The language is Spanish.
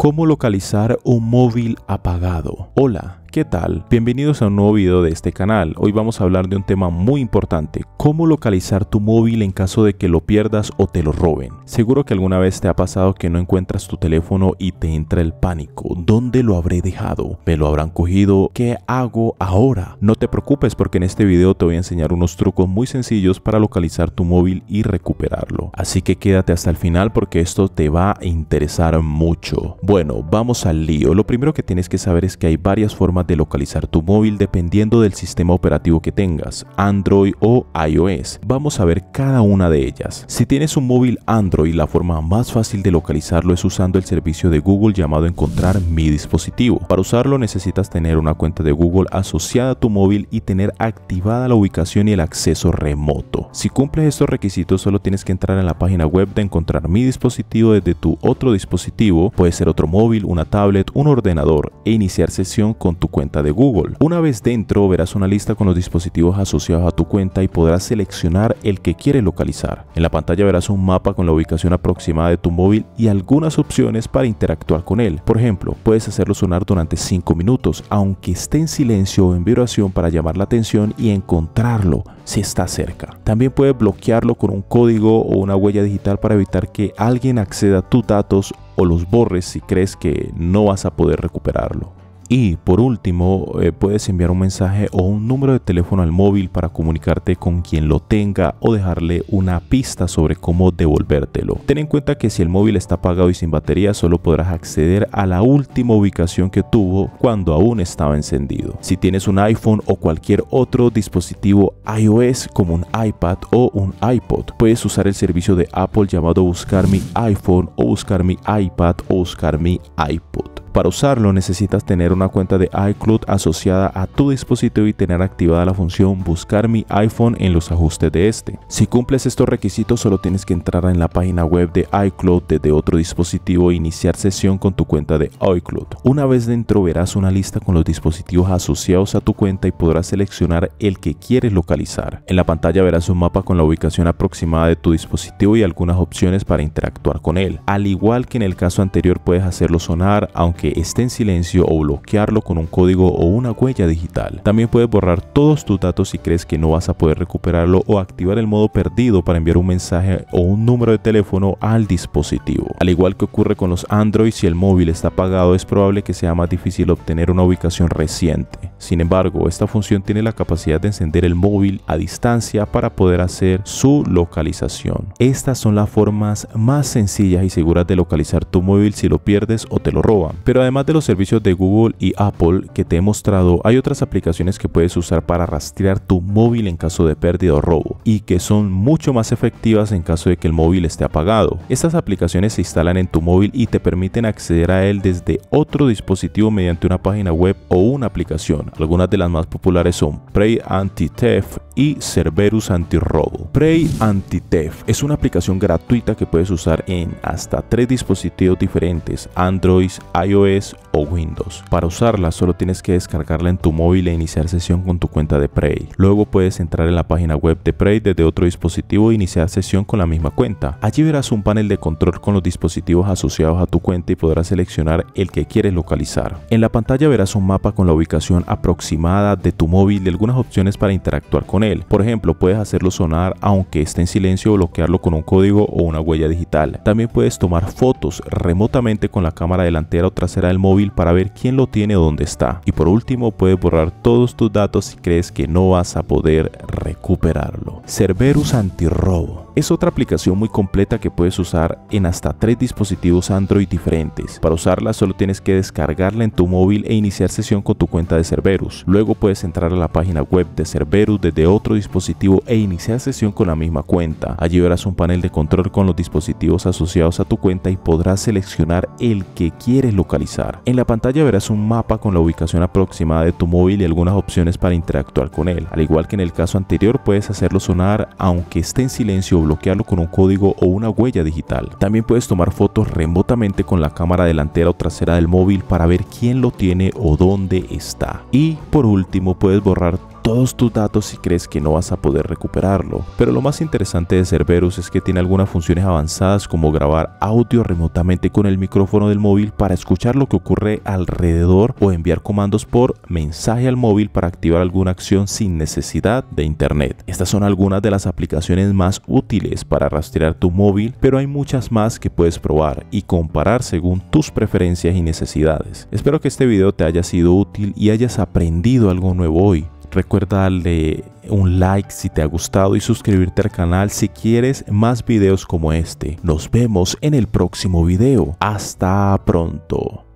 cómo localizar un móvil apagado. Hola, ¿Qué tal? Bienvenidos a un nuevo video de este canal. Hoy vamos a hablar de un tema muy importante, cómo localizar tu móvil en caso de que lo pierdas o te lo roben. Seguro que alguna vez te ha pasado que no encuentras tu teléfono y te entra el pánico. ¿Dónde lo habré dejado? ¿Me lo habrán cogido? ¿Qué hago ahora? No te preocupes porque en este video te voy a enseñar unos trucos muy sencillos para localizar tu móvil y recuperarlo. Así que quédate hasta el final porque esto te va a interesar mucho. Bueno, vamos al lío. Lo primero que tienes que saber es que hay varias formas de localizar tu móvil dependiendo del sistema operativo que tengas, Android o iOS. Vamos a ver cada una de ellas. Si tienes un móvil Android, la forma más fácil de localizarlo es usando el servicio de Google llamado Encontrar mi dispositivo. Para usarlo necesitas tener una cuenta de Google asociada a tu móvil y tener activada la ubicación y el acceso remoto. Si cumples estos requisitos solo tienes que entrar en la página web de Encontrar mi dispositivo desde tu otro dispositivo, puede ser otro móvil, una tablet, un ordenador e iniciar sesión con tu cuenta de Google. Una vez dentro verás una lista con los dispositivos asociados a tu cuenta y podrás seleccionar el que quieres localizar. En la pantalla verás un mapa con la ubicación aproximada de tu móvil y algunas opciones para interactuar con él. Por ejemplo, puedes hacerlo sonar durante 5 minutos, aunque esté en silencio o en vibración para llamar la atención y encontrarlo si está cerca. También puedes bloquearlo con un código o una huella digital para evitar que alguien acceda a tus datos o los borres si crees que no vas a poder recuperarlo. Y por último, eh, puedes enviar un mensaje o un número de teléfono al móvil para comunicarte con quien lo tenga o dejarle una pista sobre cómo devolvértelo. Ten en cuenta que si el móvil está apagado y sin batería, solo podrás acceder a la última ubicación que tuvo cuando aún estaba encendido. Si tienes un iPhone o cualquier otro dispositivo iOS como un iPad o un iPod, puedes usar el servicio de Apple llamado Buscar mi iPhone o Buscar mi iPad o Buscar mi iPod. Para usarlo necesitas tener una cuenta de iCloud asociada a tu dispositivo y tener activada la función Buscar mi iPhone en los ajustes de este. Si cumples estos requisitos solo tienes que entrar en la página web de iCloud desde otro dispositivo e iniciar sesión con tu cuenta de iCloud. Una vez dentro verás una lista con los dispositivos asociados a tu cuenta y podrás seleccionar el que quieres localizar. En la pantalla verás un mapa con la ubicación aproximada de tu dispositivo y algunas opciones para interactuar con él. Al igual que en el caso anterior puedes hacerlo sonar, aunque que esté en silencio o bloquearlo con un código o una huella digital. También puedes borrar todos tus datos si crees que no vas a poder recuperarlo o activar el modo perdido para enviar un mensaje o un número de teléfono al dispositivo. Al igual que ocurre con los Android, si el móvil está apagado es probable que sea más difícil obtener una ubicación reciente. Sin embargo, esta función tiene la capacidad de encender el móvil a distancia para poder hacer su localización. Estas son las formas más sencillas y seguras de localizar tu móvil si lo pierdes o te lo roban pero además de los servicios de Google y Apple que te he mostrado, hay otras aplicaciones que puedes usar para rastrear tu móvil en caso de pérdida o robo y que son mucho más efectivas en caso de que el móvil esté apagado. Estas aplicaciones se instalan en tu móvil y te permiten acceder a él desde otro dispositivo mediante una página web o una aplicación. Algunas de las más populares son Prey Anti-Theft, y Cerberus Antirrobo. Prey anti es una aplicación gratuita que puedes usar en hasta tres dispositivos diferentes, Android, iOS o Windows. Para usarla solo tienes que descargarla en tu móvil e iniciar sesión con tu cuenta de Prey. Luego puedes entrar en la página web de Prey desde otro dispositivo e iniciar sesión con la misma cuenta. Allí verás un panel de control con los dispositivos asociados a tu cuenta y podrás seleccionar el que quieres localizar. En la pantalla verás un mapa con la ubicación aproximada de tu móvil y algunas opciones para interactuar con él. Por ejemplo, puedes hacerlo sonar aunque esté en silencio o bloquearlo con un código o una huella digital. También puedes tomar fotos remotamente con la cámara delantera o trasera del móvil para ver quién lo tiene o dónde está. Y por último, puedes borrar todos tus datos si crees que no vas a poder recuperarlo. Cerberus Antirrobo es otra aplicación muy completa que puedes usar en hasta tres dispositivos Android diferentes. Para usarla solo tienes que descargarla en tu móvil e iniciar sesión con tu cuenta de Cerberus. Luego puedes entrar a la página web de Cerberus desde otro dispositivo e iniciar sesión con la misma cuenta. Allí verás un panel de control con los dispositivos asociados a tu cuenta y podrás seleccionar el que quieres localizar. En la pantalla verás un mapa con la ubicación aproximada de tu móvil y algunas opciones para interactuar con él. Al igual que en el caso anterior puedes hacerlo sonar aunque esté en silencio bloquearlo con un código o una huella digital. También puedes tomar fotos remotamente con la cámara delantera o trasera del móvil para ver quién lo tiene o dónde está. Y por último puedes borrar todos tus datos si crees que no vas a poder recuperarlo. Pero lo más interesante de Cerberus es que tiene algunas funciones avanzadas como grabar audio remotamente con el micrófono del móvil para escuchar lo que ocurre alrededor o enviar comandos por mensaje al móvil para activar alguna acción sin necesidad de internet. Estas son algunas de las aplicaciones más útiles para rastrear tu móvil, pero hay muchas más que puedes probar y comparar según tus preferencias y necesidades. Espero que este video te haya sido útil y hayas aprendido algo nuevo hoy. Recuerda darle un like si te ha gustado y suscribirte al canal si quieres más videos como este. Nos vemos en el próximo video. Hasta pronto.